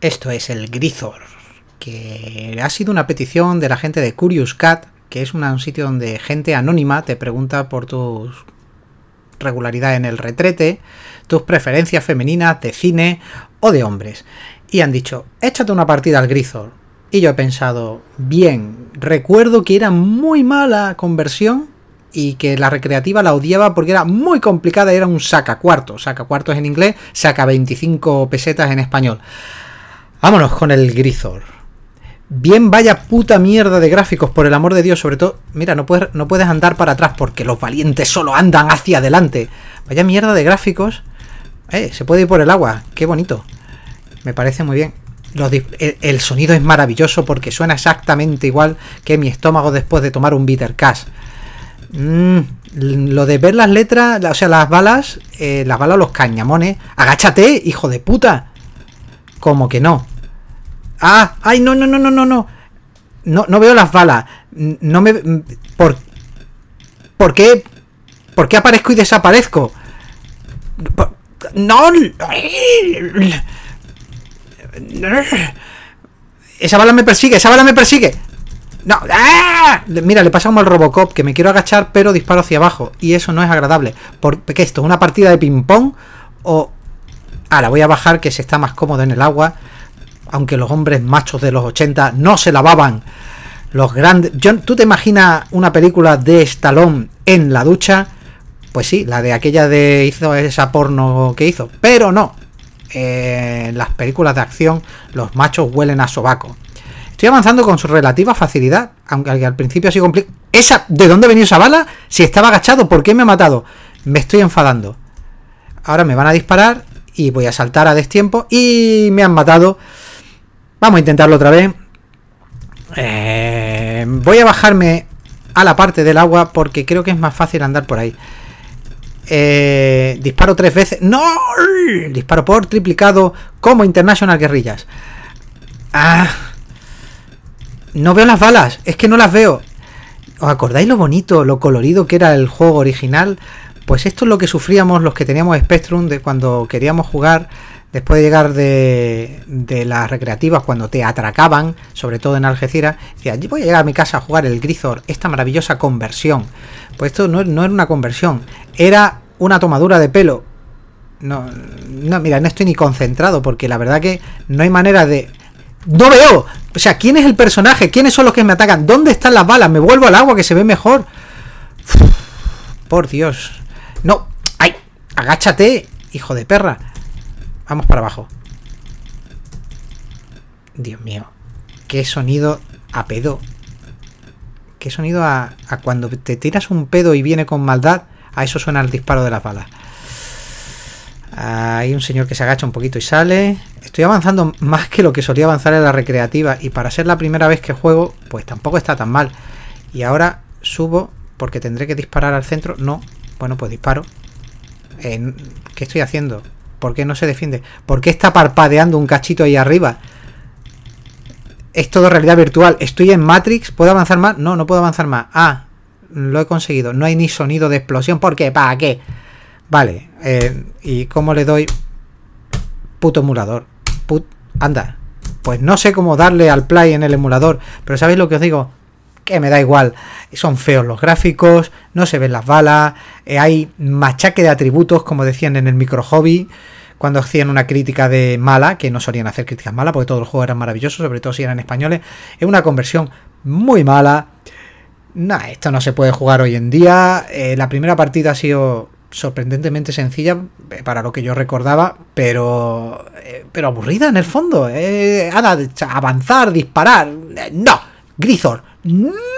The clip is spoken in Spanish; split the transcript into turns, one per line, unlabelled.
Esto es el Grizzor, que ha sido una petición de la gente de Curious Cat, que es un sitio donde gente anónima te pregunta por tus regularidad en el retrete, tus preferencias femeninas de cine o de hombres. Y han dicho, échate una partida al Grizzor. Y yo he pensado, bien, recuerdo que era muy mala conversión y que la recreativa la odiaba porque era muy complicada era un saca cuartos, Saca cuartos en inglés, saca 25 pesetas en español. Vámonos con el Grisor. Bien, vaya puta mierda de gráficos, por el amor de Dios, sobre todo. Mira, no puedes, no puedes andar para atrás porque los valientes solo andan hacia adelante. Vaya mierda de gráficos. Eh, se puede ir por el agua, qué bonito. Me parece muy bien. el, sonido es maravilloso porque suena exactamente igual que mi estómago después de tomar un bitter cash. Mm, lo de ver las letras, o sea, las balas, eh, las balas, los cañamones. Agáchate, hijo de puta. Como que no? ¡Ah! ¡Ay, no, no, no, no, no, no! No, veo las balas. No me... ¿Por, ¿por qué? ¿Por qué aparezco y desaparezco? ¡No! ¡Esa bala me persigue! ¡Esa bala me persigue! ¡No! ¡Ah! Mira, le pasa como al Robocop, que me quiero agachar, pero disparo hacia abajo. Y eso no es agradable. ¿Por qué esto? ¿Una partida de ping-pong? ¿O, Ahora voy a bajar que se está más cómodo en el agua. Aunque los hombres machos de los 80 no se lavaban. Los grandes. ¿Tú te imaginas una película de Stallone en la ducha? Pues sí, la de aquella de hizo esa porno que hizo. Pero no. Eh, en las películas de acción, los machos huelen a sobaco. Estoy avanzando con su relativa facilidad, aunque al principio sido complicado. ¿Esa? ¿De dónde venía esa bala? Si estaba agachado, ¿por qué me ha matado? Me estoy enfadando. Ahora me van a disparar y voy a saltar a destiempo y me han matado. Vamos a intentarlo otra vez. Eh, voy a bajarme a la parte del agua porque creo que es más fácil andar por ahí. Eh, disparo tres veces. ¡No! Disparo por triplicado como International Guerrillas. Ah. no veo las balas. Es que no las veo. ¿Os acordáis lo bonito, lo colorido que era el juego original? Pues esto es lo que sufríamos los que teníamos Spectrum de cuando queríamos jugar después de llegar de, las recreativas, cuando te atracaban, sobre todo en Algeciras, allí voy a llegar a mi casa a jugar el Grisor, esta maravillosa conversión. Pues esto no, era una conversión, era una tomadura de pelo. No, no, mira, no estoy ni concentrado porque la verdad que no hay manera de... ¡No veo! O sea, ¿quién es el personaje? ¿Quiénes son los que me atacan? ¿Dónde están las balas? Me vuelvo al agua que se ve mejor. por Dios. ¡No! ¡Ay! ¡Agáchate! ¡Hijo de perra! Vamos para abajo. Dios mío. Qué sonido a pedo. Qué sonido a, a cuando te tiras un pedo y viene con maldad. A eso suena el disparo de las balas. Hay un señor que se agacha un poquito y sale. Estoy avanzando más que lo que solía avanzar en la recreativa. Y para ser la primera vez que juego, pues tampoco está tan mal. Y ahora subo porque tendré que disparar al centro. No, bueno, pues disparo. Eh, ¿Qué estoy haciendo? ¿Por qué no se defiende? ¿Por qué está parpadeando un cachito ahí arriba? Es todo realidad virtual. Estoy en Matrix. ¿Puedo avanzar más? No, no puedo avanzar más. Ah, lo he conseguido. No hay ni sonido de explosión. ¿Por qué? ¿Para qué? Vale. Eh, ¿Y cómo le doy? Puto emulador. Put... Anda. Pues no sé cómo darle al play en el emulador. Pero ¿sabéis lo que os digo? que me da igual. Son feos los gráficos, no se ven las balas, eh, hay machaque de atributos, como decían en el micro hobby, cuando hacían una crítica de mala, que no solían hacer críticas malas, porque todos los juegos eran maravillosos, sobre todo si eran españoles. Es una conversión muy mala. Nah, esto no se puede jugar hoy en día. Eh, la primera partida ha sido sorprendentemente sencilla eh, para lo que yo recordaba, pero pero aburrida en el fondo. avanzar, disparar. No, Grisor, うん